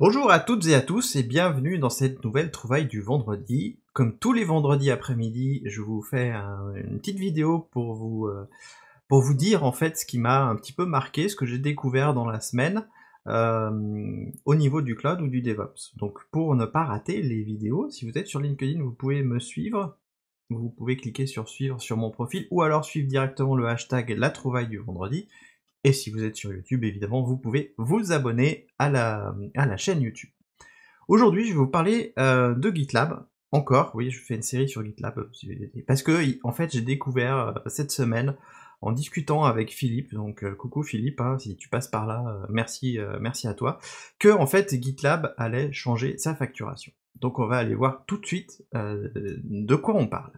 Bonjour à toutes et à tous et bienvenue dans cette nouvelle trouvaille du vendredi. Comme tous les vendredis après-midi, je vous fais une petite vidéo pour vous, euh, pour vous dire en fait ce qui m'a un petit peu marqué, ce que j'ai découvert dans la semaine euh, au niveau du cloud ou du DevOps. Donc pour ne pas rater les vidéos, si vous êtes sur LinkedIn, vous pouvez me suivre. Vous pouvez cliquer sur suivre sur mon profil ou alors suivre directement le hashtag la trouvaille du vendredi et si vous êtes sur YouTube, évidemment, vous pouvez vous abonner à la, chaîne YouTube. Aujourd'hui, je vais vous parler euh, de GitLab. Encore, oui, je fais une série sur GitLab. Euh, parce que, en fait, j'ai découvert euh, cette semaine, en discutant avec Philippe, donc coucou Philippe, hein, si tu passes par là, merci, merci à toi, que, en fait, GitLab allait changer sa facturation. Donc, on va aller voir tout de suite de quoi on parle.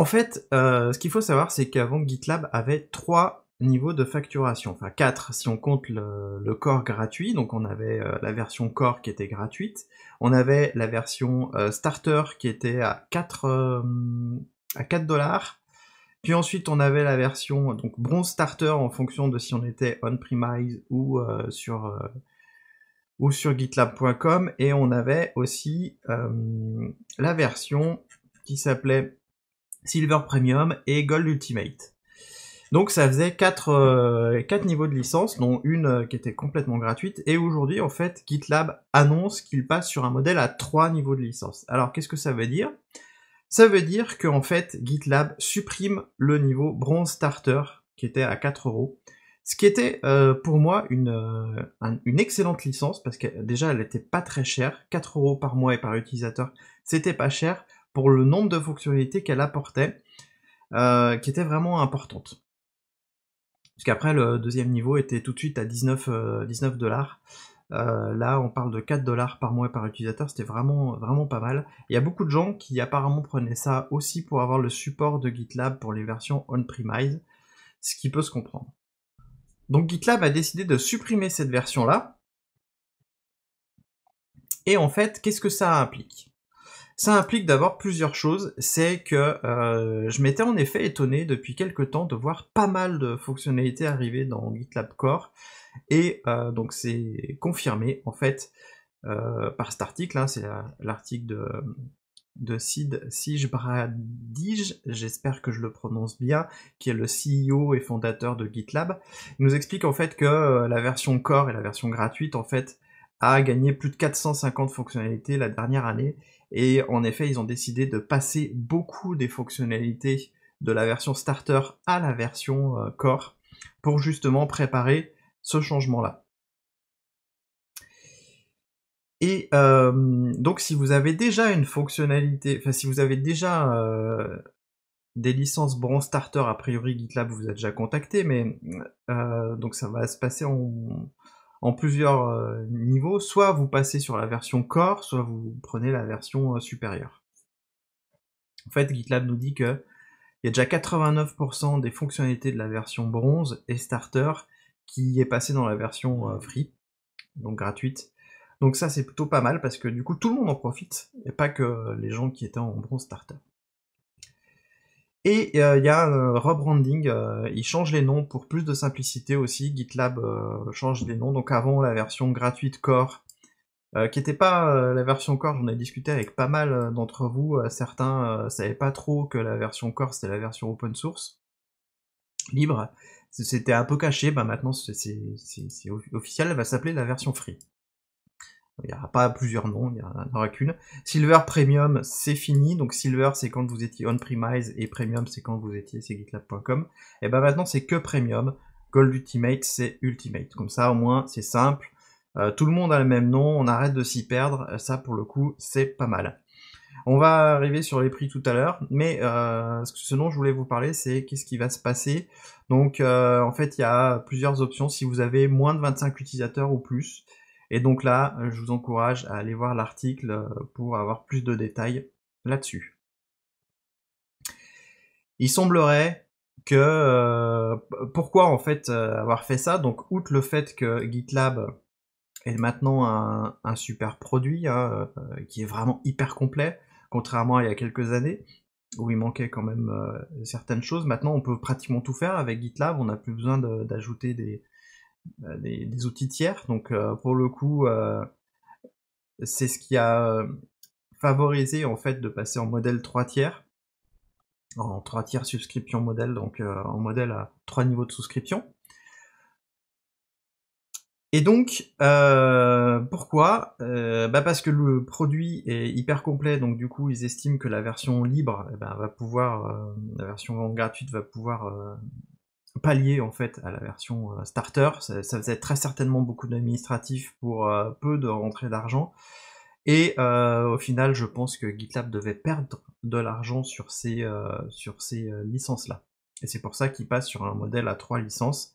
En fait, euh, ce qu'il faut savoir, c'est qu'avant GitLab avait trois niveaux de facturation, enfin quatre si on compte le, core gratuit. Donc on avait euh, la version core qui était gratuite, on avait la version euh, starter qui était à 4 dollars. Puis ensuite, on avait la version donc bronze starter en fonction de si on était on-premise ou sur ou sur gitlab.com et on avait aussi la version qui s'appelait Silver Premium et Gold Ultimate. Donc ça faisait 4 euh, quatre, niveaux de licence, dont une euh, qui était complètement gratuite. Et aujourd'hui, en fait, GitLab annonce qu'il passe sur un modèle à 3 niveaux de licence. Alors qu'est-ce que ça veut dire Ça veut dire que fait, GitLab supprime le niveau Bronze Starter, qui était à 4 euros. Ce qui était euh, pour moi une, une excellente licence, parce que déjà elle n'était pas très chère, 4 euros par mois et par utilisateur, c'était pas cher pour le nombre de fonctionnalités qu'elle apportait, euh, qui était vraiment importante. qu'après, le deuxième niveau était tout de suite à 19, euh, dollars. Euh, là, on parle de 4 dollars par mois par utilisateur, c'était vraiment, vraiment pas mal. Il y a beaucoup de gens qui apparemment prenaient ça aussi pour avoir le support de GitLab pour les versions on-premise, ce qui peut se comprendre. Donc GitLab a décidé de supprimer cette version-là. Et en fait, qu'est-ce que ça implique ça implique d'abord plusieurs choses. C'est que euh, je m'étais en effet étonné depuis quelques temps de voir pas mal de fonctionnalités arriver dans GitLab Core. Et euh, donc c'est confirmé en fait euh, par cet article. Hein. c'est l'article de, Sid Sijbradij, j'espère que je le prononce bien, qui est le CEO et fondateur de GitLab. Il nous explique en fait que la version Core et la version gratuite en fait a gagné plus de 450 fonctionnalités la dernière année. Et en effet, ils ont décidé de passer beaucoup des fonctionnalités de la version starter à la version euh, core pour justement préparer ce changement-là. Et euh, donc si vous avez déjà une fonctionnalité, enfin si vous avez déjà euh, des licences Bronze Starter, a priori GitLab vous êtes déjà contacté, mais donc ça va se passer en, en plusieurs euh, niveaux. Soit vous passez sur la version core, soit vous prenez la version euh, supérieure. En fait, GitLab nous dit que il y a déjà 89% des fonctionnalités de la version bronze et starter qui est passée dans la version euh, free, donc gratuite. Donc ça c'est plutôt pas mal parce que du coup tout le monde en profite et pas que les gens qui étaient en bronze starter. Et euh, il y a un rebranding, euh, euh ils changent les noms pour plus de simplicité aussi. GitLab euh, change les noms. Donc avant la version gratuite Core, qui n'était pas la version Core, j'en ai discuté avec pas mal d'entre vous. certains savaient pas trop que la version Core c'était la version open source, libre. C'était un peu caché, bah, maintenant c'est officiel, elle va s'appeler la version free. Il n'y aura pas plusieurs noms, il n'y en aura qu'une. Silver Premium, c'est fini. Donc Silver, c'est quand vous étiez on-premise et Premium, c'est quand vous étiez c'est GitLab.com. Et ben maintenant, c'est que Premium. Gold Ultimate, c'est Ultimate. Comme ça, au moins, c'est simple. Euh, tout le monde a le même nom, on arrête de s'y perdre. Euh, ça, pour le coup, c'est pas mal. On va arriver sur les prix tout à l'heure, mais euh, ce dont je voulais vous parler, c'est qu'est-ce qui va se passer. Donc, en fait, il y a plusieurs options. Si vous avez moins de 25 utilisateurs ou plus, et donc là, euh, je vous encourage à aller voir l'article euh, pour avoir plus de détails là-dessus. Il semblerait que euh, pourquoi en fait avoir fait ça Donc outre le fait que GitLab est maintenant un, super produit hein, qui est vraiment hyper complet, contrairement à il y a quelques années où il manquait quand même certaines choses. Maintenant, on peut pratiquement tout faire avec GitLab. On n'a plus besoin d'ajouter des, euh, des, outils tiers. Donc euh, pour le coup, euh, c'est ce qui a favorisé en fait de passer en modèle 3 tiers, en 3 tiers subscription modèle, donc en modèle à 3 niveaux de souscription. Et donc, pourquoi bah, Parce que le produit est hyper complet, donc du coup, ils estiment que la version libre, eh ben, va pouvoir, la version gratuite va pouvoir pallier en fait à la version euh, starter. Ça, faisait très certainement beaucoup d'administratifs pour euh, peu de rentrée d'argent. Et euh, au final, je pense que GitLab devait perdre de l'argent sur ces, sur ces licences-là. Et c'est pour ça qu'ils passent sur un modèle à trois licences.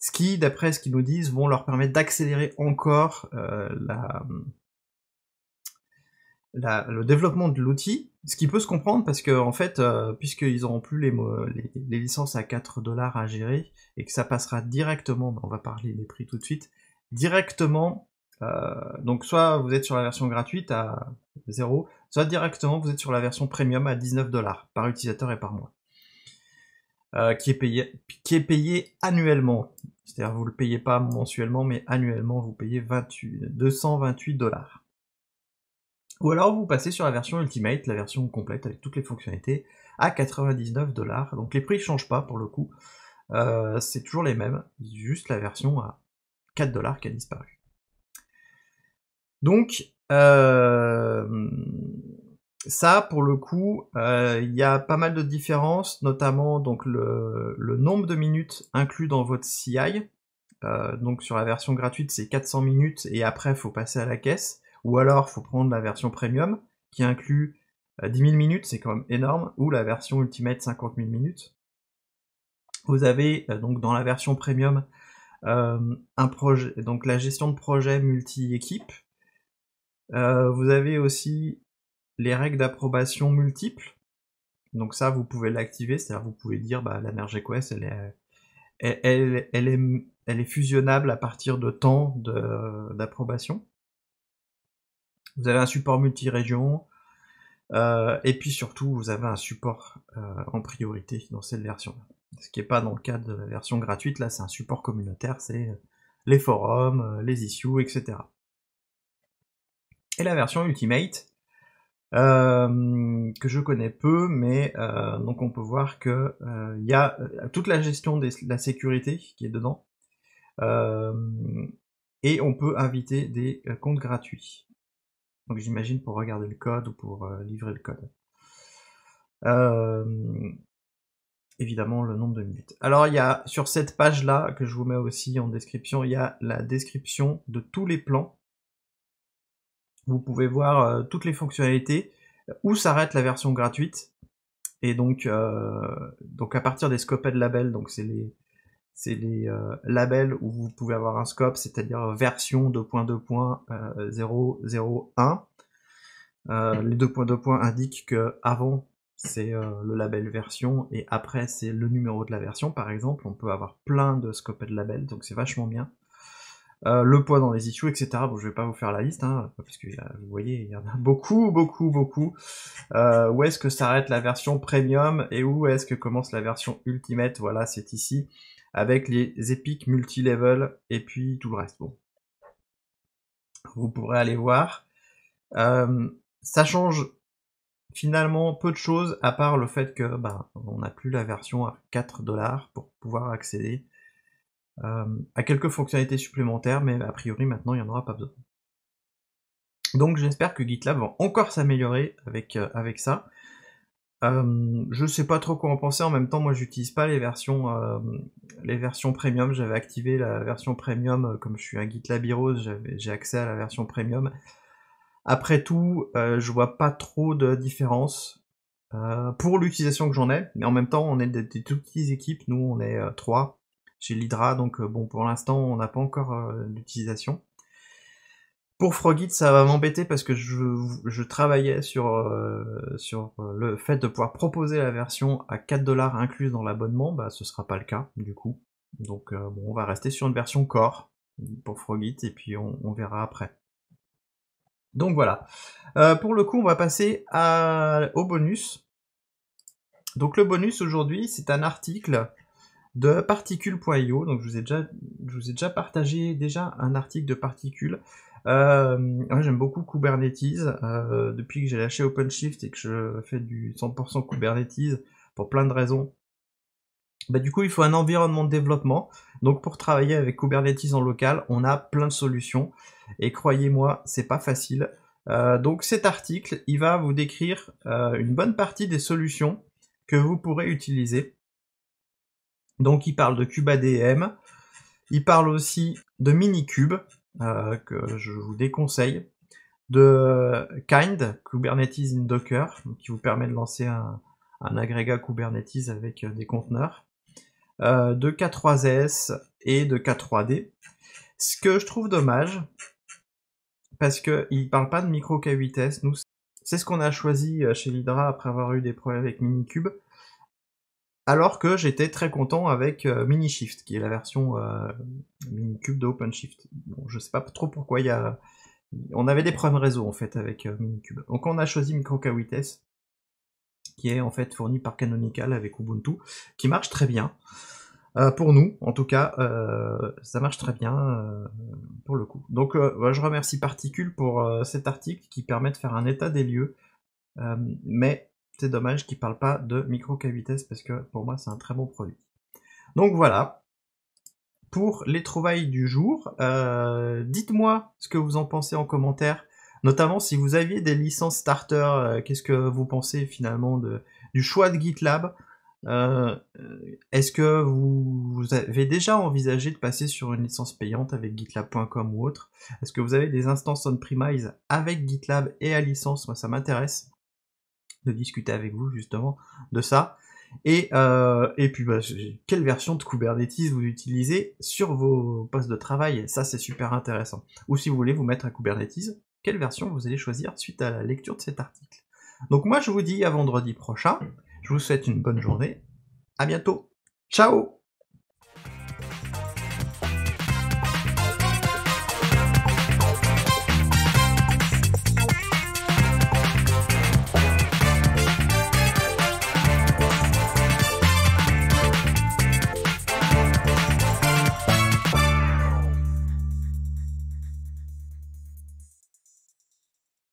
Ce qui, d'après ce qu'ils nous disent, vont leur permettre d'accélérer encore la, le développement de l'outil ce qui peut se comprendre parce que, en fait, euh, puisqu'ils n'auront plus les, licences à 4 dollars à gérer et que ça passera directement, bah, on va parler des prix tout de suite, directement, euh, donc soit vous êtes sur la version gratuite à 0, soit directement vous êtes sur la version premium à 19 dollars par utilisateur et par mois. Euh, qui, est payé, qui est payé annuellement. C'est-à-dire vous ne le payez pas mensuellement, mais annuellement, vous payez 228 dollars. Ou alors vous passez sur la version Ultimate, la version complète avec toutes les fonctionnalités, à 99 dollars. Donc les prix ne changent pas pour le coup. Euh, c'est toujours les mêmes, juste la version à 4 dollars qui a disparu. Donc euh, ça, pour le coup, euh, il y a pas mal de différences, notamment donc le, le nombre de minutes inclus dans votre CI. donc sur la version gratuite, c'est 400 minutes et après, il faut passer à la caisse. Ou alors, faut prendre la version premium qui inclut 10 euh, 000 minutes, c'est quand même énorme, ou la version Ultimate 50 000 minutes. Vous avez euh, donc dans la version premium euh, un projet, donc la gestion de projet multi-équipe. vous avez aussi les règles d'approbation multiples. Donc ça, vous pouvez l'activer, c'est-à-dire vous pouvez dire bah, la merge request, elle est, est, elle est fusionnable à partir de temps d'approbation. Vous avez un support multi-région. Euh, et puis surtout, vous avez un support euh, en priorité dans cette version. là Ce qui n'est pas dans le cadre de la version gratuite, là c'est un support communautaire, c'est euh, les forums, les issues, etc. Et la version Ultimate, que je connais peu, mais donc on peut voir que il y a toute la gestion de la sécurité qui est dedans. et on peut inviter des comptes gratuits. Donc j'imagine pour regarder le code ou pour euh, livrer le code. Euh, évidemment, le nombre de minutes. Alors il y a sur cette page-là, que je vous mets aussi en description, il y a la description de tous les plans. Vous pouvez voir euh, toutes les fonctionnalités, où s'arrête la version gratuite. Et donc, donc à partir des scopets Labels, donc c'est les, c'est les euh, labels où vous pouvez avoir un scope, c'est-à-dire version 2.2.001. Euh, euh, les 2.2 points indiquent que avant c'est le label version et après c'est le numéro de la version par exemple. On peut avoir plein de scopes et de labels donc c'est vachement bien. le poids dans les issues, etc. Bon, je vais pas vous faire la liste, hein, parce que vous voyez, il y en a beaucoup, beaucoup, beaucoup. où est-ce que s'arrête la version premium et où est-ce que commence la version ultimate Voilà, c'est ici avec les épiques level et puis tout le reste. Vous pourrez aller voir. Euh, ça change finalement peu de choses à part le fait que ben, on n'a plus la version à 4 dollars pour pouvoir accéder euh, à quelques fonctionnalités supplémentaires, mais a priori maintenant il n'y en aura pas besoin. Donc j'espère que GitLab va encore s'améliorer avec euh, ça. Euh, je sais pas trop quoi en penser. En même temps, moi, j'utilise pas les versions, euh, les versions premium. J'avais activé la version premium, euh, comme je suis un GitLab Heroes, j'ai accès à la version premium. Après tout, euh, je vois pas trop de différence pour l'utilisation que j'en ai. Mais en même temps, on est des, toutes petites équipes. Nous, on est trois chez l'Hydra, donc bon, pour l'instant, on n'a pas encore d'utilisation. Pour Frogit, ça va m'embêter parce que je, travaillais sur, euh, sur euh, le fait de pouvoir proposer la version à 4 dollars incluse dans l'abonnement. Bah, ce sera pas le cas, du coup. Donc, euh, bon, on va rester sur une version core pour Frogit et puis on, verra après. Donc voilà. pour le coup, on va passer au bonus. Donc le bonus aujourd'hui, c'est un article de particules.io. Donc je vous ai déjà, je vous ai déjà partagé déjà un article de particules. Euh, j'aime beaucoup Kubernetes. Euh, depuis que j'ai lâché OpenShift et que je fais du 100% Kubernetes pour plein de raisons, bah, du coup, il faut un environnement de développement. Donc, pour travailler avec Kubernetes en local, on a plein de solutions. Et croyez-moi, c'est pas facile. Euh, donc, cet article, il va vous décrire une bonne partie des solutions que vous pourrez utiliser. Donc, il parle de kubadm, Il parle aussi de Minikube. Euh, que je vous déconseille, de Kind, Kubernetes in Docker, qui vous permet de lancer un, agrégat Kubernetes avec euh, des conteneurs, euh, de K3S et de K3D. Ce que je trouve dommage, parce qu'il ne parle pas de micro K8S, nous, c'est ce qu'on a choisi chez l'Hydra après avoir eu des problèmes avec Minikube, alors que j'étais très content avec euh, Minishift, qui est la version euh, MiniCube Minikube de OpenShift. Bon, je sais pas trop pourquoi il y a... On avait des problèmes réseau en fait avec euh, MiniCube. Minikube. Donc on a choisi MicroK8s, qui est en fait fourni par Canonical avec Ubuntu, qui marche très bien. pour nous, en tout cas, ça marche très bien pour le coup. Donc je remercie Particule pour cet article qui permet de faire un état des lieux. mais c'est dommage qu'il ne parle pas de micro k parce que pour moi c'est un très bon produit. Donc voilà, pour les trouvailles du jour, euh, dites-moi ce que vous en pensez en commentaire, notamment si vous aviez des licences starter, euh, qu'est-ce que vous pensez finalement du choix de GitLab euh, Est-ce que vous, vous, avez déjà envisagé de passer sur une licence payante avec GitLab.com ou autre Est-ce que vous avez des instances on-premise avec GitLab et à licence Moi ça m'intéresse de discuter avec vous justement de ça. Et, euh, et puis, bah, quelle version de Kubernetes vous utilisez sur vos postes de travail Ça, c'est super intéressant. Ou si vous voulez vous mettre à Kubernetes, quelle version vous allez choisir suite à la lecture de cet article Donc moi, je vous dis à vendredi prochain. Je vous souhaite une bonne journée. À bientôt. Ciao